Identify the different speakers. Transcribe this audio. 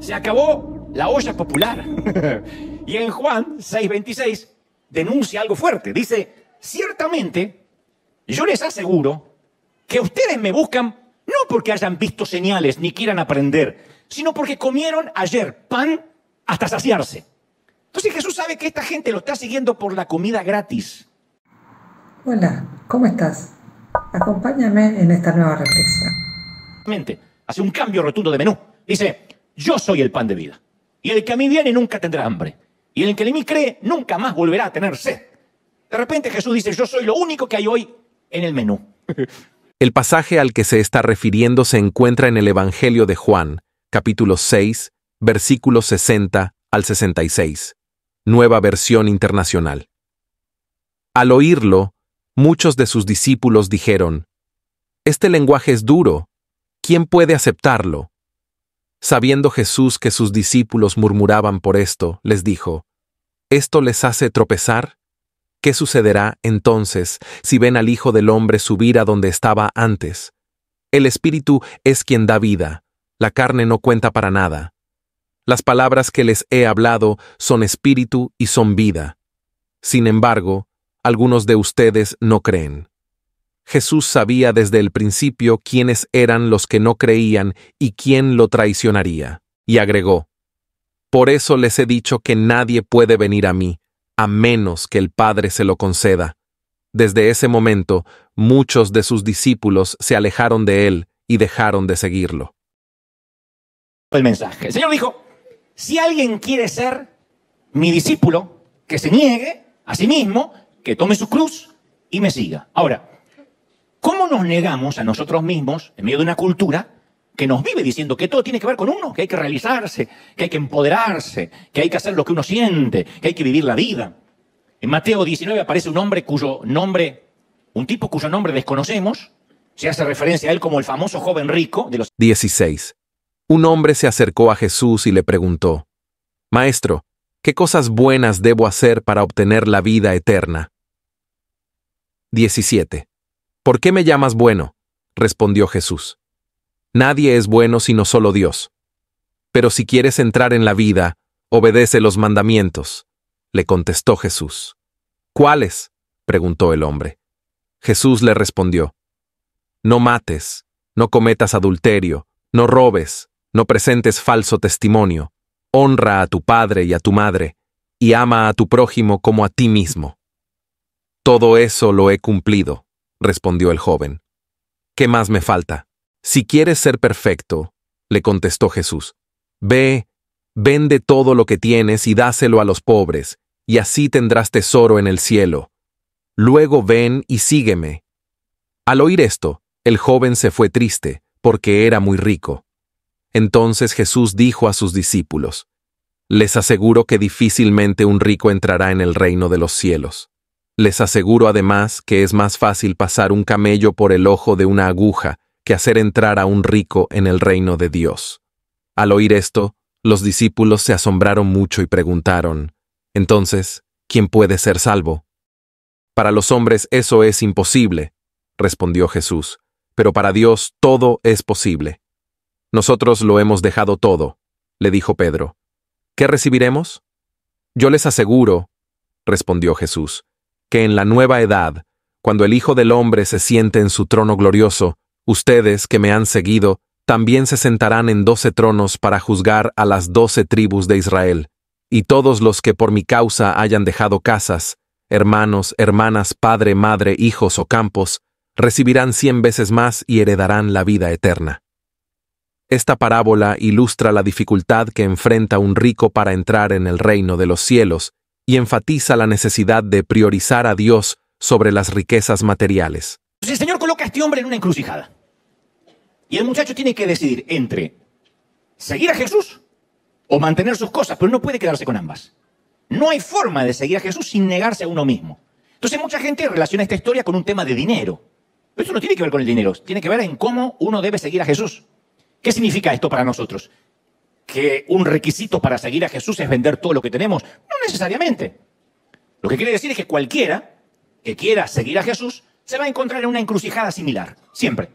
Speaker 1: Se acabó la olla popular. y en Juan 6:26 denuncia algo fuerte. Dice, ciertamente, yo les aseguro que ustedes me buscan no porque hayan visto señales ni quieran aprender, sino porque comieron ayer pan hasta saciarse. Entonces Jesús sabe que esta gente lo está siguiendo por la comida gratis. Hola, ¿cómo estás? Acompáñame en esta nueva reflexión. Hace un cambio rotundo de menú. Dice, yo soy el pan de vida. Y el que a mí viene nunca tendrá hambre. Y el que en mí cree nunca más volverá a tener sed. De repente Jesús dice, yo soy lo único que hay hoy en el menú.
Speaker 2: El pasaje al que se está refiriendo se encuentra en el Evangelio de Juan, capítulo 6, versículos 60 al 66, nueva versión internacional. Al oírlo, muchos de sus discípulos dijeron, Este lenguaje es duro, ¿quién puede aceptarlo? Sabiendo Jesús que sus discípulos murmuraban por esto, les dijo, ¿Esto les hace tropezar? ¿Qué sucederá, entonces, si ven al Hijo del Hombre subir a donde estaba antes? El Espíritu es quien da vida, la carne no cuenta para nada. Las palabras que les he hablado son espíritu y son vida. Sin embargo, algunos de ustedes no creen. Jesús sabía desde el principio quiénes eran los que no creían y quién lo traicionaría, y agregó, Por eso les he dicho que nadie puede venir a mí, a menos que el Padre se lo conceda. Desde ese momento, muchos de sus discípulos se alejaron de él y dejaron de seguirlo.
Speaker 1: El mensaje. Señor dijo, si alguien quiere ser
Speaker 2: mi discípulo,
Speaker 1: que se niegue a sí mismo, que tome su cruz y me siga. Ahora, nos negamos a nosotros mismos, en medio de una cultura que nos vive diciendo que todo tiene que ver con uno, que hay que realizarse, que hay que empoderarse, que hay que hacer lo que uno siente, que hay que vivir la vida? En Mateo 19 aparece un hombre cuyo nombre, un tipo cuyo nombre desconocemos, se hace referencia a él como el famoso joven rico de los
Speaker 2: 16. Un hombre se acercó a Jesús y le preguntó, Maestro, ¿qué cosas buenas debo hacer para obtener la vida eterna? 17. ¿Por qué me llamas bueno? respondió Jesús. Nadie es bueno sino solo Dios. Pero si quieres entrar en la vida, obedece los mandamientos, le contestó Jesús. ¿Cuáles? preguntó el hombre. Jesús le respondió, No mates, no cometas adulterio, no robes, no presentes falso testimonio, honra a tu padre y a tu madre, y ama a tu prójimo como a ti mismo. Todo eso lo he cumplido respondió el joven. ¿Qué más me falta? Si quieres ser perfecto, le contestó Jesús, ve, vende todo lo que tienes y dáselo a los pobres, y así tendrás tesoro en el cielo. Luego ven y sígueme. Al oír esto, el joven se fue triste, porque era muy rico. Entonces Jesús dijo a sus discípulos, Les aseguro que difícilmente un rico entrará en el reino de los cielos. Les aseguro además que es más fácil pasar un camello por el ojo de una aguja que hacer entrar a un rico en el reino de Dios. Al oír esto, los discípulos se asombraron mucho y preguntaron, Entonces, ¿quién puede ser salvo? Para los hombres eso es imposible, respondió Jesús, pero para Dios todo es posible. Nosotros lo hemos dejado todo, le dijo Pedro. ¿Qué recibiremos? Yo les aseguro, respondió Jesús, que en la nueva edad, cuando el Hijo del Hombre se siente en su trono glorioso, ustedes que me han seguido, también se sentarán en doce tronos para juzgar a las doce tribus de Israel, y todos los que por mi causa hayan dejado casas, hermanos, hermanas, padre, madre, hijos o campos, recibirán cien veces más y heredarán la vida eterna. Esta parábola ilustra la dificultad que enfrenta un rico para entrar en el reino de los cielos y enfatiza la necesidad de priorizar a Dios sobre las riquezas materiales.
Speaker 1: Si el Señor coloca a este hombre en una encrucijada. Y el muchacho tiene que decidir entre seguir a Jesús o mantener sus cosas, pero no puede quedarse con ambas. No hay forma de seguir a Jesús sin negarse a uno mismo. Entonces mucha gente relaciona esta historia con un tema de dinero. Pero eso no tiene que ver con el dinero, tiene que ver en cómo uno debe seguir a Jesús. ¿Qué significa esto para nosotros? que un requisito para seguir a Jesús es vender todo lo que tenemos. No necesariamente. Lo que quiere decir es que cualquiera que quiera seguir a Jesús se va a encontrar en una encrucijada
Speaker 2: similar, siempre.